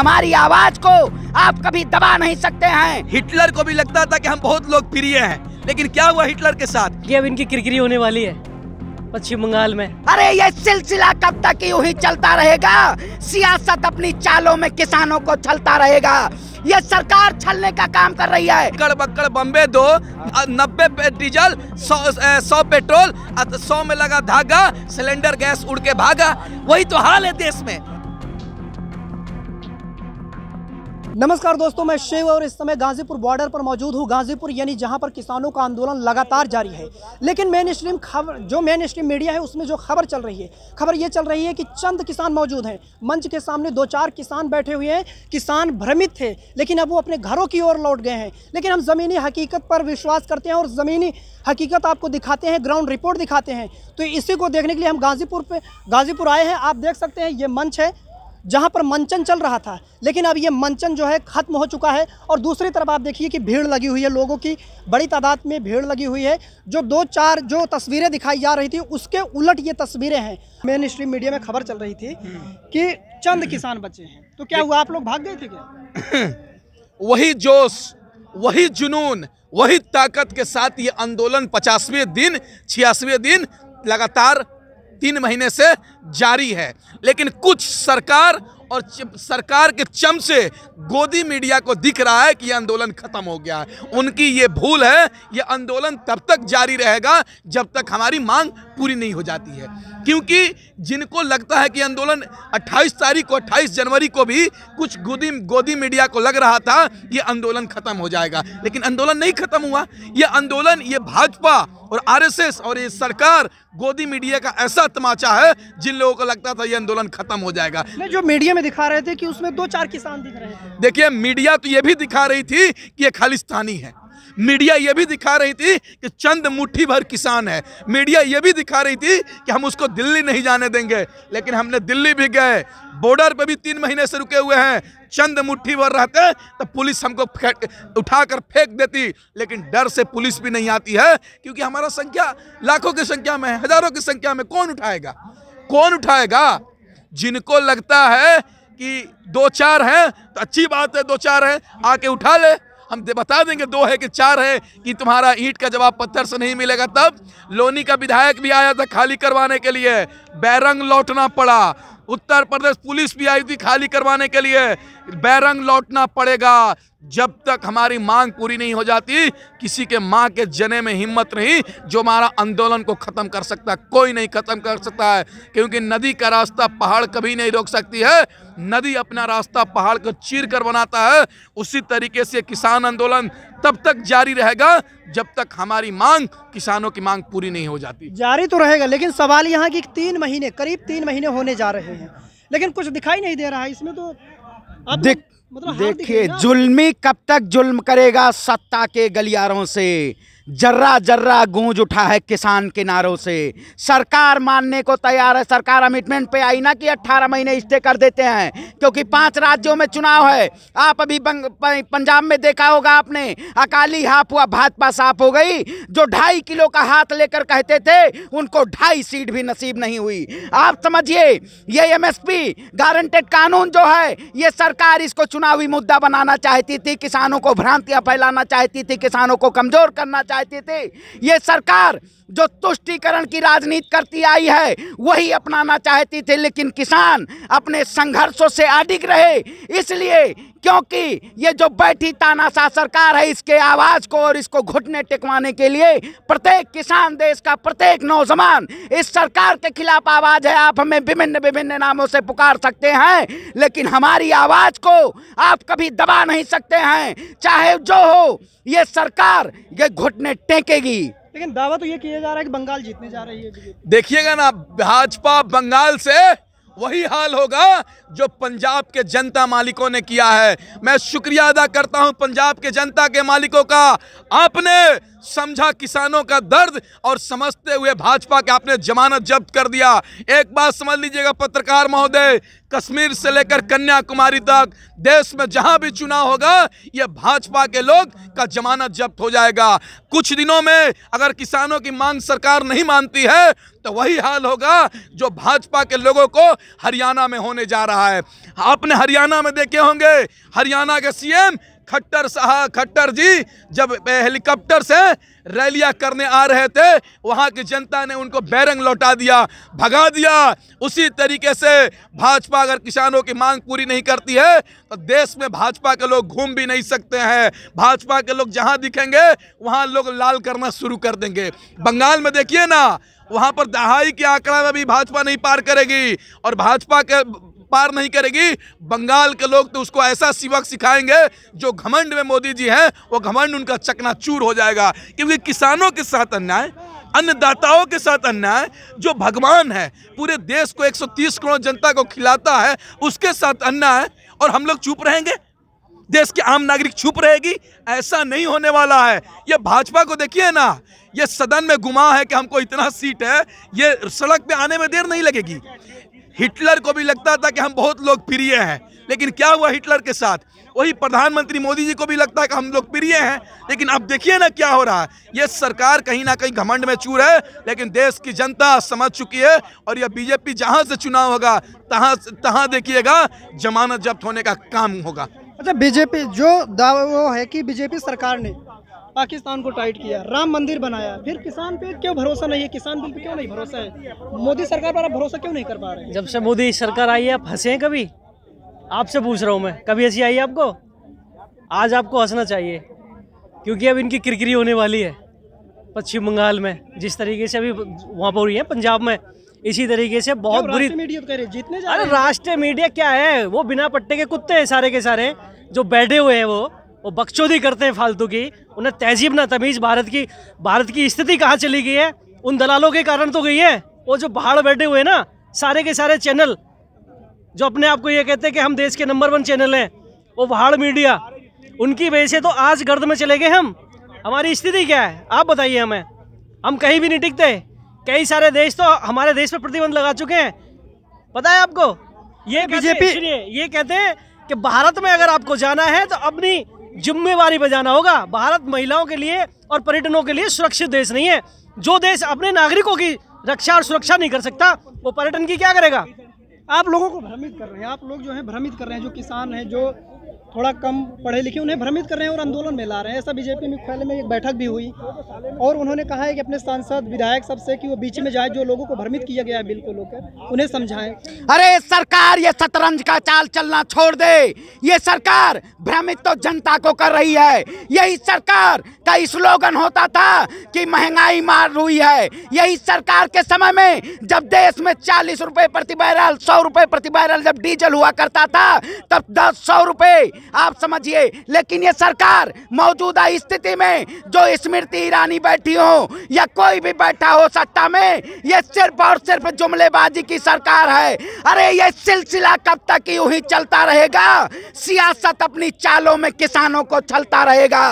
हमारी आवाज को आप कभी दबा नहीं सकते हैं हिटलर को भी लगता था कि हम बहुत लोग प्रिय हैं लेकिन क्या हुआ हिटलर के साथ ये अब इनकी किरकिरी होने वाली है पश्चिम बंगाल में अरे ये सिलसिला कब तक यू ही चलता रहेगा सियासत अपनी चालों में किसानों को छलता रहेगा ये सरकार छलने का काम कर रही है बक्कड़ बम्बे दो नब्बे पे डीजल सौ सौ पेट्रोल सौ में लगा धागा सिलेंडर गैस उड़ के भागा वही तो हाल है देश में नमस्कार दोस्तों मैं शिव और इस समय गाजीपुर बॉर्डर पर मौजूद हूँ गाजीपुर यानी जहाँ पर किसानों का आंदोलन लगातार जारी है लेकिन मेन स्ट्रीम खबर जो मेन स्ट्रीम मीडिया है उसमें जो खबर चल रही है खबर ये चल रही है कि चंद किसान मौजूद हैं मंच के सामने दो चार किसान बैठे हुए हैं किसान भ्रमित थे लेकिन अब वो अपने घरों की ओर लौट गए हैं लेकिन हम ज़मीनी हकीकत पर विश्वास करते हैं और ज़मीनी हकीकत आपको दिखाते हैं ग्राउंड रिपोर्ट दिखाते हैं तो इसी को देखने के लिए हम गाजीपुर पर गाजीपुर आए हैं आप देख सकते हैं ये मंच है जहाँ पर मंचन चल रहा था लेकिन अब ये मंचन जो है ख़त्म हो चुका है और दूसरी तरफ आप देखिए कि भीड़ लगी हुई है लोगों की बड़ी तादाद में भीड़ लगी हुई है जो दो चार जो तस्वीरें दिखाई जा रही थी उसके उलट ये तस्वीरें हैं मेन स्ट्रीम मीडिया में खबर चल रही थी कि चंद किसान बचे हैं तो क्या हुआ आप लोग भाग गए थे क्या वही जोश वही जुनून वही ताकत के साथ ये आंदोलन पचासवें दिन छियासवें दिन लगातार तीन महीने से जारी है लेकिन कुछ सरकार और सरकार के चम से गोदी मीडिया को दिख रहा है कि यह आंदोलन खत्म हो गया है उनकी ये भूल है ये आंदोलन तब तक जारी रहेगा जब तक हमारी मांग पूरी नहीं हो जाती है क्योंकि जिनको लगता है कि आंदोलन 28 तारीख को 28 जनवरी को भी कुछ गोदी गोदी मीडिया को लग रहा था ये आंदोलन खत्म हो जाएगा लेकिन आंदोलन नहीं खत्म हुआ ये आंदोलन ये भाजपा और आरएसएस और ये सरकार गोदी मीडिया का ऐसा तमाचा है जिन लोगों को लगता था ये आंदोलन खत्म हो जाएगा जो मीडिया में दिखा रहे थे कि उसमें दो चार किसान दिख रहे हैं देखिए मीडिया तो ये भी दिखा रही थी कि ये खालिस्तानी है मीडिया ये भी दिखा रही थी कि चंद मुट्ठी भर किसान है मीडिया ये भी दिखा रही थी कि हम उसको दिल्ली नहीं जाने देंगे लेकिन हमने दिल्ली भी गए बॉर्डर पर भी तीन महीने से रुके हुए हैं चंद मुट्ठी भर रहते तो पुलिस हमको उठाकर फेंक देती लेकिन डर से पुलिस भी नहीं आती है क्योंकि हमारा संख्या लाखों की संख्या में हजारों की संख्या में कौन उठाएगा कौन उठाएगा जिनको लगता है कि दो चार हैं तो अच्छी बात है दो चार हैं आके उठा ले हम बता देंगे दो है कि चार है कि तुम्हारा ईट का जवाब पत्थर से नहीं मिलेगा तब लोनी का विधायक भी आया था खाली करवाने के लिए बैरंग लौटना पड़ा उत्तर प्रदेश पुलिस भी आई थी खाली करवाने के लिए बैरंग लौटना पड़ेगा जब तक हमारी मांग पूरी नहीं हो जाती किसी के माँ के जने में हिम्मत नहीं जो हमारा आंदोलन को ख़त्म कर सकता है कोई नहीं ख़त्म कर सकता है क्योंकि नदी का रास्ता पहाड़ कभी नहीं रोक सकती है नदी अपना रास्ता पहाड़ को चीर कर बनाता है उसी तरीके से किसान आंदोलन तब तक जारी रहेगा जब तक हमारी मांग किसानों की मांग पूरी नहीं हो जाती जारी तो रहेगा लेकिन सवाल यहाँ की तीन महीने करीब तीन महीने होने जा रहे हैं लेकिन कुछ दिखाई नहीं दे रहा है इसमें तो अब देख मतलब देखिए जुल्मी कब तक जुल्म करेगा सत्ता के गलियारों से जर्रा जर्रा गूंज उठा है किसान किनारों से सरकार मानने को तैयार है सरकार अमिटमेंट पे आई ना कि 18 महीने स्टे कर देते हैं क्योंकि पांच राज्यों में चुनाव है आप अभी पंजाब में देखा होगा आपने अकाली हाफ हुआ भाजपा साफ हो गई जो ढाई किलो का हाथ लेकर कहते थे उनको ढाई सीट भी नसीब नहीं हुई आप समझिए ये एम गारंटेड कानून जो है ये सरकार इसको चुनावी मुद्दा बनाना चाहती थी किसानों को भ्रांतियां फैलाना चाहती थी किसानों को कमजोर करना चाहते थे ये सरकार जो तुष्टिकरण की राजनीति करती आई है वही अपनाना चाहती थी लेकिन किसान अपने संघर्षों से अडिग रहे इसलिए क्योंकि ये जो बैठी तानाशाह सरकार है इसके आवाज़ को और इसको घुटने टेकवाने के लिए प्रत्येक किसान देश का प्रत्येक नौजवान इस सरकार के खिलाफ आवाज़ है आप हमें विभिन्न विभिन्न नामों से पुकार सकते हैं लेकिन हमारी आवाज़ को आप कभी दबा नहीं सकते हैं चाहे जो हो ये सरकार ये घुटने टेकेगी लेकिन दावा तो ये किया जा रहा है कि बंगाल जीतने जा रही है देखिएगा ना भाजपा बंगाल से वही हाल होगा जो पंजाब के जनता मालिकों ने किया है मैं शुक्रिया अदा करता हूं पंजाब के जनता के मालिकों का आपने समझा किसानों का दर्द और समझते हुए भाजपा के आपने जमानत जब्त कर दिया एक बात समझ लीजिएगा पत्रकार महोदय कश्मीर से लेकर कन्याकुमारी तक देश में जहां भी चुनाव होगा यह भाजपा के लोग का जमानत जब्त हो जाएगा कुछ दिनों में अगर किसानों की मांग सरकार नहीं मानती है तो वही हाल होगा जो भाजपा के लोगों को हरियाणा में होने जा रहा है आपने हरियाणा में देखे होंगे हरियाणा के सीएम खट्टर साहब खट्टर जी जब हेलीकॉप्टर से रैलियां करने आ रहे थे वहां की जनता ने उनको बैरंग लौटा दिया भगा दिया उसी तरीके से भाजपा अगर किसानों की मांग पूरी नहीं करती है तो देश में भाजपा के लोग घूम भी नहीं सकते हैं भाजपा के लोग जहां दिखेंगे वहां लोग लाल करना शुरू कर देंगे बंगाल में देखिए ना वहाँ पर दहाई के आंकड़ा में भी भाजपा नहीं पार करेगी और भाजपा के पार नहीं करेगी बंगाल के लोग तो उसको ऐसा सबक सिखाएंगे जो घमंड में मोदी जी हैं वो घमंड उनका चकनाचूर हो जाएगा क्योंकि किसानों के साथ अन्याय अन्नदाताओं के साथ अन्याय जो भगवान है पूरे देश को 130 करोड़ जनता को खिलाता है उसके साथ अन्याय और हम लोग चुप रहेंगे देश के आम नागरिक चुप रहेगी ऐसा नहीं होने वाला है ये भाजपा को देखिए ना ये सदन में गुमा है कि हमको इतना सीट है ये सड़क पे आने में देर नहीं लगेगी हिटलर को भी लगता था कि हम बहुत लोग प्रिय हैं लेकिन क्या हुआ हिटलर के साथ वही प्रधानमंत्री मोदी जी को भी लगता है कि हम लोग प्रिय हैं लेकिन अब देखिए ना क्या हो रहा है ये सरकार कहीं ना कहीं घमंड में चूर है लेकिन देश की जनता समझ चुकी है और यह बीजेपी जहाँ से चुनाव होगा तहां तहां देखिएगा जमानत जब्त होने का काम होगा अच्छा बीजेपी जो दावा वो है कि बीजेपी सरकार ने पाकिस्तान को टाइट किया राम मंदिर बनाया फिर किसान पे क्यों भरोसा नहीं है किसान बिल पे क्यों नहीं भरोसा है मोदी सरकार पर आप भरोसा क्यों नहीं कर पा रहे जब से मोदी सरकार आई है आप हंसे कभी आपसे पूछ रहा हूँ मैं कभी हंसी आई है आपको आज आपको हंसना चाहिए क्योंकि अब इनकी किरकिरी होने वाली है पश्चिम बंगाल में जिस तरीके से अभी वहाँ पर हुई है पंजाब में इसी तरीके से बहुत बुरी मीडिया कह रहे जितने अरे राष्ट्रीय मीडिया क्या है वो बिना पट्टे के कुत्ते हैं सारे के सारे जो बैठे हुए हैं वो वो बकचोदी करते हैं फालतू की उन्हें तहजीब ना तमीज़ भारत की भारत की स्थिति कहाँ चली गई है उन दलालों के कारण तो गई है वो जो बाहर बैठे हुए ना सारे के सारे चैनल जो अपने आप को ये कहते हैं कि हम देश के नंबर वन चैनल हैं वो भाड़ मीडिया उनकी वजह से तो आज गर्द में चले गए हम हमारी स्थिति क्या है आप बताइए हमें हम कहीं भी नहीं टिकते कई सारे देश तो हमारे देश पर प्रतिबंध लगा चुके हैं पता है आपको ये बीजेपी ये कहते हैं कि भारत में अगर आपको जाना है तो अपनी जिम्मेवारी बजाना होगा भारत महिलाओं के लिए और पर्यटनों के लिए सुरक्षित देश नहीं है जो देश अपने नागरिकों की रक्षा और सुरक्षा नहीं कर सकता वो पर्यटन की क्या करेगा आप लोगों को भ्रमित कर रहे हैं आप लोग जो है भ्रमित कर रहे हैं जो किसान हैं जो थोड़ा कम पढ़े लिखे उन्हें भ्रमित कर रहे हैं और आंदोलन में ला रहे हैं ऐसा बीजेपी मुख्यालय में एक बैठक भी हुई और उन्होंने कहा है कि अपने सांसद विधायक सबसे कि वो बीच में जाए जो लोगों को भ्रमित किया गया है बिल को लोग उन्हें समझाएं अरे सरकार ये शतरंज का चाल चलना छोड़ दे ये सरकार भ्रमित तो जनता को कर रही है यही सरकार का स्लोगन होता था कि महंगाई मार हुई है यही सरकार के समय में जब देश में चालीस रुपये प्रति बैरल सौ रुपये प्रति बैरल जब डीजल हुआ करता था तब दस सौ रुपये आप समझिए लेकिन ये सरकार मौजूदा स्थिति में जो स्मृति ईरानी बैठी हो या कोई भी बैठा हो सत्ता में ये सिर्फ और सिर्फ जुमलेबाजी की सरकार है अरे ये सिलसिला कब तक यूं ही चलता रहेगा सियासत अपनी चालों में किसानों को छलता रहेगा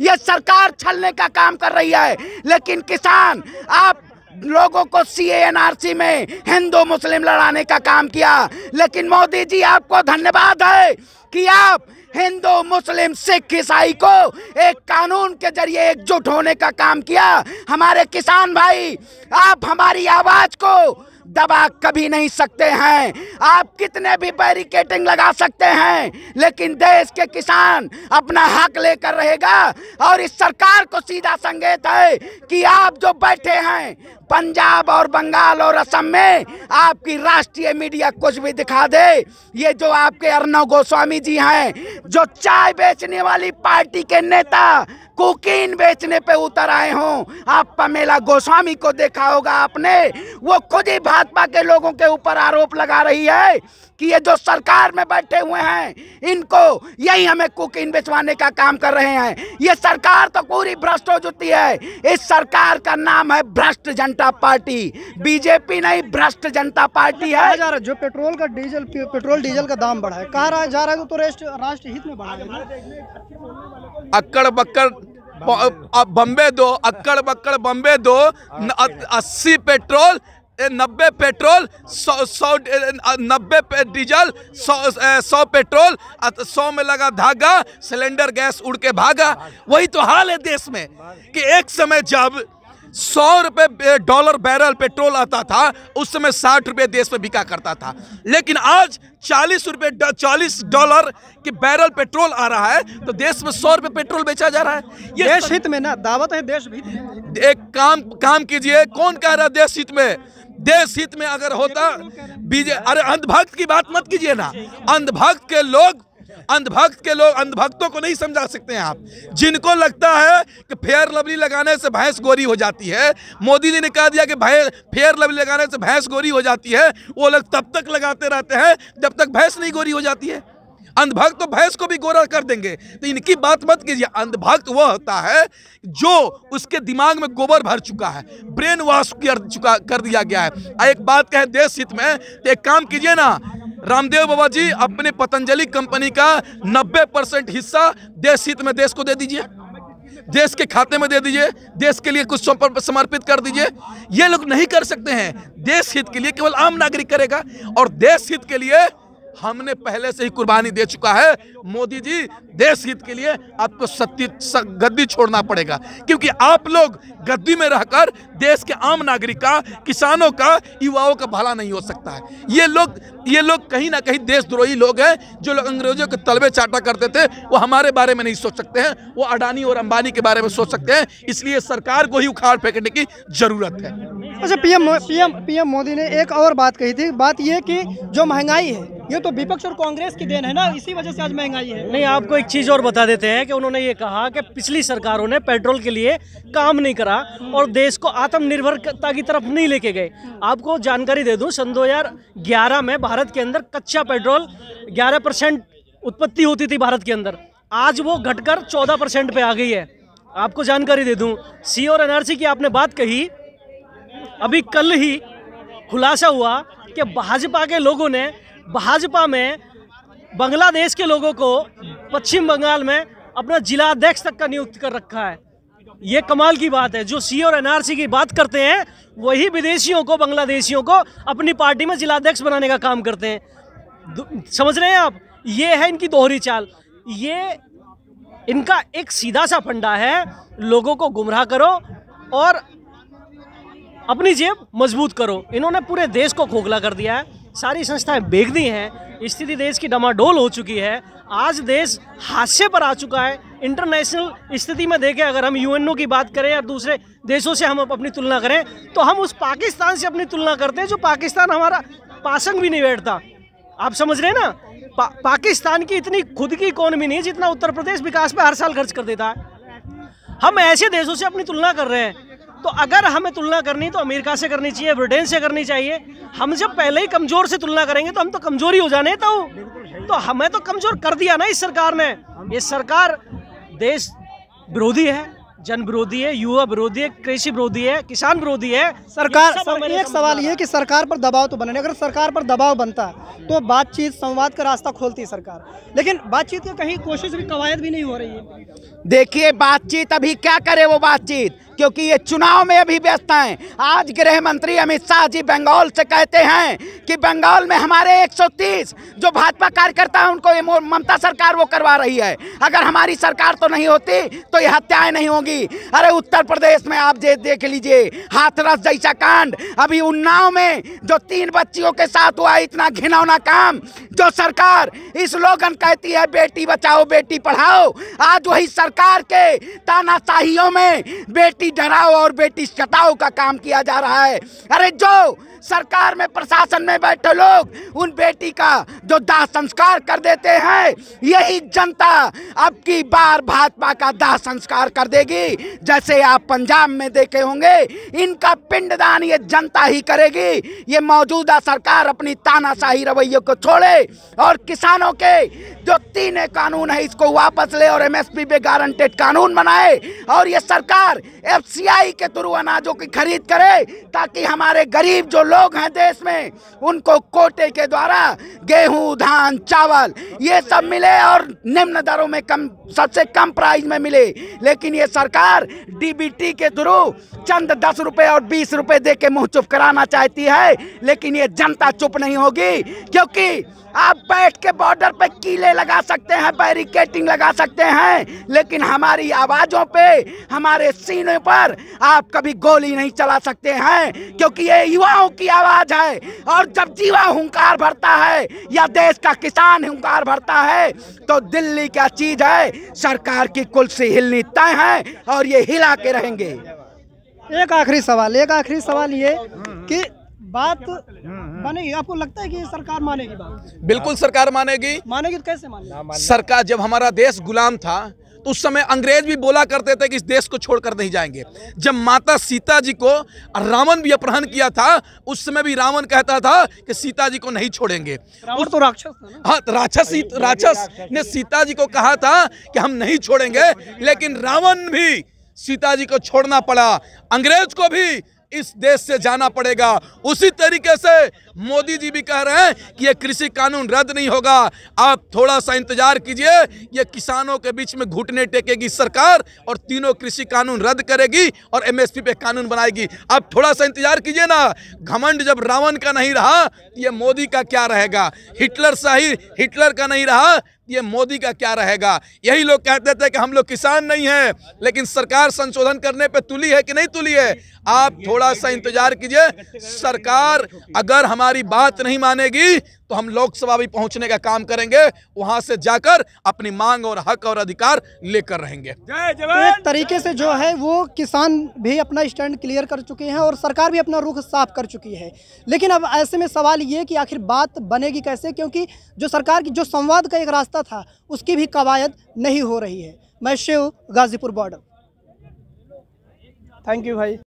ये सरकार छलने का काम कर रही है लेकिन किसान आप लोगों को सी सी में हिंदू मुस्लिम लड़ाने का काम किया लेकिन मोदी जी आपको धन्यवाद है कि आप हिंदू मुस्लिम सिख ईसाई को एक कानून के जरिए एकजुट होने का काम किया हमारे किसान भाई आप हमारी आवाज़ को दबा कभी नहीं सकते हैं आप कितने भी बैरिकेटिंग लगा सकते हैं लेकिन देश के किसान अपना हक लेकर रहेगा और इस सरकार को सीधा संकेत है कि आप जो बैठे हैं पंजाब और बंगाल और असम में आपकी राष्ट्रीय मीडिया कुछ भी दिखा दे ये जो आपके अर्णव गोस्वामी जी हैं जो चाय बेचने वाली पार्टी के नेता कोकीन बेचने पे उतर आए हों आप पमेला गोस्वामी को देखा होगा आपने वो खुद ही भाजपा के लोगों के ऊपर आरोप लगा रही है कि ये जो सरकार में बैठे हुए हैं इनको यही हमें कुकिन बेचवाने का काम कर रहे हैं ये सरकार तो पूरी भ्रष्ट हो चुकी है इस सरकार का नाम है भ्रष्ट जनता पार्टी बीजेपी नहीं भ्रष्ट जनता पार्टी है जा रहा जो पेट्रोल का डीजल पेट्रोल डीजल का दाम बढ़ा है कहा जा रहा है तो राष्ट्र हित में बढ़ा अक्कड़ बक्कड़ अब बम्बे दो अक्कड़ बक्कड़ बम्बे दो अस्सी पेट्रोल नब्बे पेट्रोल सौ सौ नब्बे पे डीजल सौ सौ पेट्रोल सौ में लगा धागा सिलेंडर गैस उड़ के भागा वही तो हाल है देश में कि एक समय जब सौ रुपये डॉलर बैरल पेट्रोल आता था उस समय साठ रुपये देश में बिका करता था लेकिन आज चालीस रुपये चालीस डॉलर के बैरल पेट्रोल आ रहा है तो देश में सौ रुपये पेट्रोल बेचा जा रहा है ये देश हित में ना दावत है देश भी एक काम काम कीजिए कौन कह रहा है देश हित में देश हित में अगर होता बीजे अरे अंधभक्त की बात मत कीजिए ना अंधभक्त के लोग अंधभक्त के लोग अंधभक्तों को नहीं समझा सकते हैं आप जिनको लगता है कि फेयर लवली लगाने से भैंस गोरी हो जाती है मोदी जी ने कह दिया कि भैंस फेयर लवली लगाने से भैंस गोरी हो जाती है वो लोग तब तक लगाते रहते हैं जब तक भैंस नहीं गोरी हो जाती है अंधभक्त तो भैंस को भी गोरा कर देंगे तो इनकी बात मत कीजिए अंधभक्त वह होता है जो उसके दिमाग में गोबर भर चुका है ब्रेन वॉश कर चुका कर दिया गया है एक बात कहे देश हित में तो एक काम कीजिए ना रामदेव बाबा जी अपने पतंजलि कंपनी का 90 परसेंट हिस्सा देश हित में देश को दे दीजिए देश के खाते में दे दीजिए देश के लिए कुछ समर्पित कर दीजिए ये लोग नहीं कर सकते हैं देश हित के लिए केवल आम नागरिक करेगा और देश हित के लिए हमने पहले से ही कुर्बानी दे चुका है मोदी जी देश हित के लिए आपको सत्य गद्दी छोड़ना पड़ेगा क्योंकि आप लोग गद्दी में रहकर देश के आम नागरिक का किसानों का युवाओं का भला नहीं हो सकता है ये लोग ये लोग कहीं ना कहीं देशद्रोही लोग हैं जो लोग अंग्रेजों के तलबे चाटा करते थे वो हमारे बारे में नहीं सोच सकते हैं वो अडानी और अंबानी के बारे में सोच सकते हैं इसलिए सरकार को ही उखाड़ फेंकने की ज़रूरत है अच्छा पीएम पीएम पीएम मोदी ने एक और बात कही थी बात ये कि जो महंगाई है ये तो विपक्ष और कांग्रेस की देन है ना इसी वजह से आज महंगाई है नहीं आपको एक चीज और बता देते हैं कि उन्होंने ये कहा कि पिछली सरकारों ने पेट्रोल के लिए काम नहीं करा और देश को आत्म आत्मनिर्भरता की तरफ नहीं लेके गए आपको जानकारी दे दूं सन 2011 में भारत के अंदर कच्चा पेट्रोल 11 परसेंट उत्पत्ति होती थी भारत के अंदर आज वो घटकर 14 परसेंट पे आ गई है आपको जानकारी दे दूं सी और एनआरसी की आपने बात कही अभी कल ही खुलासा हुआ कि भाजपा के लोगों ने भाजपा में बांग्लादेश के लोगों को पश्चिम बंगाल में अपना जिला अध्यक्ष तक का नियुक्त कर रखा है ये कमाल की बात है जो सी और एनआरसी की बात करते हैं वही विदेशियों को बांग्लादेशियों को अपनी पार्टी में जिलाध्यक्ष बनाने का काम करते हैं समझ रहे हैं आप ये है इनकी दोहरी चाल ये इनका एक सीधा सा फंडा है लोगों को गुमराह करो और अपनी जेब मजबूत करो इन्होंने पूरे देश को खोखला कर दिया है सारी संस्थाएं बेग दी हैं स्थिति देश की डमाडोल हो चुकी है आज देश हादसे पर आ चुका है इंटरनेशनल स्थिति में देखें अगर हम यूएनओ की बात करें या दूसरे देशों से हम अपनी तुलना करें तो हम उस पाकिस्तान से अपनी तुलना करते हैं जो पाकिस्तान हमारा पासंग भी नहीं बैठता आप समझ रहे हैं ना पा, पाकिस्तान की इतनी खुद की इकोनॉमी नहीं है जितना उत्तर प्रदेश विकास पर हर साल खर्च कर देता है हम ऐसे देशों से अपनी तुलना कर रहे हैं तो अगर हमें तुलना करनी तो अमेरिका से करनी चाहिए ब्रिटेन से करनी चाहिए हम जब पहले ही कमज़ोर से तुलना करेंगे तो हम तो कमज़ोरी हो जाने तो तो हमें तो कमज़ोर कर दिया ना इस सरकार ने ये सरकार देश विरोधी है जन विरोधी है युवा विरोधी है कृषि विरोधी है किसान विरोधी है सरकार सर, एक सवाल ये कि सरकार पर दबाव तो बने अगर सरकार पर दबाव बनता तो बातचीत संवाद का रास्ता खोलती है सरकार लेकिन बातचीत की कहीं कोशिश भी कवायद भी नहीं हो रही है देखिए बातचीत अभी क्या करे वो बातचीत क्योंकि ये चुनाव में अभी व्यस्त हैं आज गृह मंत्री अमित शाह जी बंगाल से कहते हैं कि बंगाल में हमारे 130 जो भाजपा कार्यकर्ता हैं उनको ये ममता सरकार वो करवा रही है अगर हमारी सरकार तो नहीं होती तो ये हत्याएं नहीं होगी अरे उत्तर प्रदेश में आप जे देख लीजिए हाथरस जैसा कांड अभी उन्नाव में जो तीन बच्चियों के साथ हुआ इतना घिनौना काम जो सरकार इस लोगन कहती है बेटी बचाओ बेटी पढ़ाओ आज वही सरकार के तानाशाहियों में बेटी बेटी डराओ और बेटी सताओ का काम किया जा रहा है अरे जो सरकार में प्रशासन में बैठे लोग उन बेटी का जो दाह संस्कार कर देते हैं यही जनता अब की बार भाजपा का दाह संस्कार कर देगी जैसे आप पंजाब में देखे होंगे इनका पिंडदान ये जनता ही करेगी ये मौजूदा सरकार अपनी तानाशाही रवैये को छोड़े और किसानों के जो तीन कानून है इसको वापस ले और एमएसपी पे गारंटेड कानून बनाए और ये सरकार एफसीआई के थ्रू अनाजों की खरीद करे ताकि हमारे गरीब जो लोग हैं देश में उनको कोटे के द्वारा गेहूं धान चावल ये सब मिले और निम्न दरों में कम सबसे कम प्राइस में मिले लेकिन ये सरकार डीबीटी के थ्रू चंद दस रुपए और बीस रुपए दे के मुँह चुप कराना चाहती है लेकिन ये जनता चुप नहीं होगी क्योंकि आप बैठ के बॉर्डर पे कीले लगा सकते हैं बैरिकेटिंग लगा सकते हैं लेकिन हमारी आवाज़ों पे हमारे सीने पर आप कभी गोली नहीं चला सकते हैं क्योंकि ये युवाओं की आवाज़ है और जब जीवा हुंकार भरता है या देश का किसान हुंकार भरता है तो दिल्ली क्या चीज़ है सरकार की कुलसी हिलनी तय है और ये हिला के रहेंगे एक आखिरी सवाल एक आखिरी सवाल ये कि बात हाँ। मानेगी आपको लगता है कि सरकार मानेगी बिल्कुल सरकार मानेगी मानेगी तो कैसे मानेगी सरकार जब हमारा देश गुलाम था तो उस समय अंग्रेज भी बोला करते थे कि इस देश को छोड़कर नहीं जाएंगे जब माता सीता जी को रावण भी अपहरण किया था उस समय भी रावण कहता था कि सीता जी को नहीं छोड़ेंगे उस... तो राक्षस हाँ तो राक्षस राक्षस ने सीता जी को कहा था कि हम नहीं छोड़ेंगे लेकिन रावण भी सीता जी को छोड़ना पड़ा अंग्रेज को भी इस देश से जाना पड़ेगा उसी तरीके से मोदी जी भी कह रहे हैं कि ये कृषि कानून रद्द नहीं होगा आप थोड़ा सा इंतजार कीजिए ये किसानों के बीच में घुटने टेकेगी सरकार और तीनों कृषि कानून रद्द करेगी और एमएसपी पे कानून बनाएगी आप थोड़ा सा इंतजार कीजिए ना घमंड जब रावण का नहीं रहा ये मोदी का क्या रहेगा हिटलर सा हिटलर का नहीं रहा ये मोदी का क्या रहेगा यही लोग कहते थे कि हम लोग किसान नहीं हैं लेकिन सरकार संशोधन करने पे तुली है कि नहीं तुली है आप थोड़ा सा इंतजार कीजिए सरकार अगर हमारी बात नहीं मानेगी हम लोकसभा भी पहुंचने का काम करेंगे वहां से जाकर अपनी मांग और हक और अधिकार लेकर रहेंगे तो एक तरीके से जो है वो किसान भी अपना स्टैंड क्लियर कर चुके हैं और सरकार भी अपना रुख साफ कर चुकी है लेकिन अब ऐसे में सवाल ये कि आखिर बात बनेगी कैसे क्योंकि जो सरकार की जो संवाद का एक रास्ता था उसकी भी कवायद नहीं हो रही है मैं Shiv Ghazipur border thank you भाई